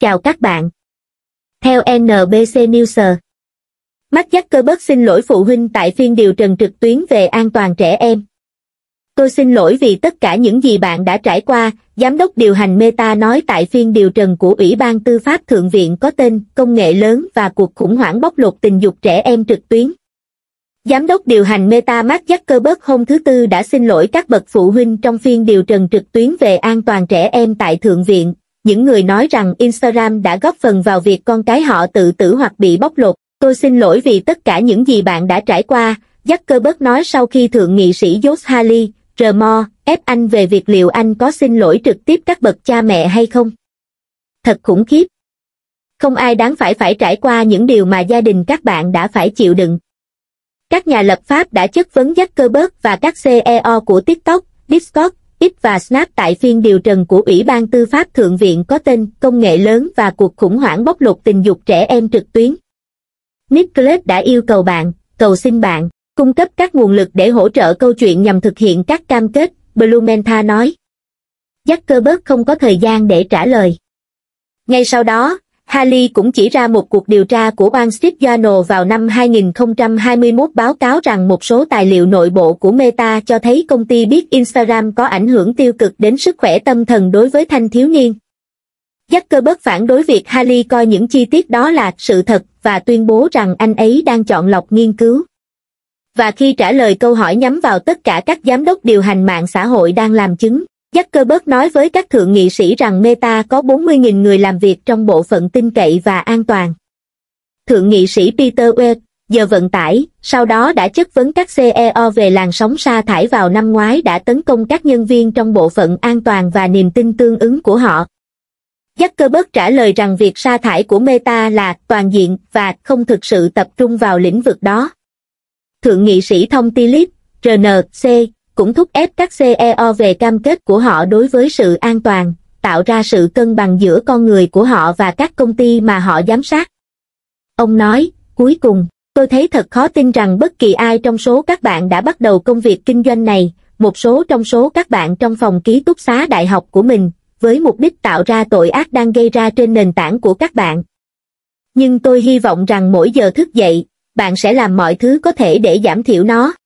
Chào các bạn. Theo NBC News, mắt giác cơ bất xin lỗi phụ huynh tại phiên điều trần trực tuyến về an toàn trẻ em. Tôi xin lỗi vì tất cả những gì bạn đã trải qua, Giám đốc điều hành Meta nói tại phiên điều trần của Ủy ban Tư pháp Thượng viện có tên Công nghệ lớn và cuộc khủng hoảng bóc lột tình dục trẻ em trực tuyến. Giám đốc điều hành Meta Mark Zuckerberg hôm thứ Tư đã xin lỗi các bậc phụ huynh trong phiên điều trần trực tuyến về an toàn trẻ em tại Thượng viện, những người nói rằng Instagram đã góp phần vào việc con cái họ tự tử hoặc bị bóc lột. Tôi xin lỗi vì tất cả những gì bạn đã trải qua, Zuckerberg nói sau khi Thượng nghị sĩ Josh Hawley, Rmo, ép anh về việc liệu anh có xin lỗi trực tiếp các bậc cha mẹ hay không. Thật khủng khiếp. Không ai đáng phải phải trải qua những điều mà gia đình các bạn đã phải chịu đựng. Các nhà lập pháp đã chất vấn Zuckerberg và các CEO của TikTok, Discord, ít và Snap tại phiên điều trần của Ủy ban Tư pháp Thượng viện có tên Công nghệ lớn và cuộc khủng hoảng bóc lột tình dục trẻ em trực tuyến. Nicholas đã yêu cầu bạn, cầu xin bạn, cung cấp các nguồn lực để hỗ trợ câu chuyện nhằm thực hiện các cam kết, Blumenthal nói. Zuckerberg không có thời gian để trả lời. Ngay sau đó, Halley cũng chỉ ra một cuộc điều tra của bang Steve vào năm 2021 báo cáo rằng một số tài liệu nội bộ của Meta cho thấy công ty biết Instagram có ảnh hưởng tiêu cực đến sức khỏe tâm thần đối với thanh thiếu niên. Zuckerberg phản đối việc Halley coi những chi tiết đó là sự thật và tuyên bố rằng anh ấy đang chọn lọc nghiên cứu. Và khi trả lời câu hỏi nhắm vào tất cả các giám đốc điều hành mạng xã hội đang làm chứng, Zuckerberg nói với các thượng nghị sĩ rằng Meta có 40.000 người làm việc trong bộ phận tin cậy và an toàn. Thượng nghị sĩ Peter Wade, giờ vận tải, sau đó đã chất vấn các CEO về làn sóng sa thải vào năm ngoái đã tấn công các nhân viên trong bộ phận an toàn và niềm tin tương ứng của họ. Zuckerberg trả lời rằng việc sa thải của Meta là toàn diện và không thực sự tập trung vào lĩnh vực đó. Thượng nghị sĩ Thông Tilip, RNC, cũng thúc ép các CEO về cam kết của họ đối với sự an toàn, tạo ra sự cân bằng giữa con người của họ và các công ty mà họ giám sát. Ông nói, cuối cùng, tôi thấy thật khó tin rằng bất kỳ ai trong số các bạn đã bắt đầu công việc kinh doanh này, một số trong số các bạn trong phòng ký túc xá đại học của mình, với mục đích tạo ra tội ác đang gây ra trên nền tảng của các bạn. Nhưng tôi hy vọng rằng mỗi giờ thức dậy, bạn sẽ làm mọi thứ có thể để giảm thiểu nó.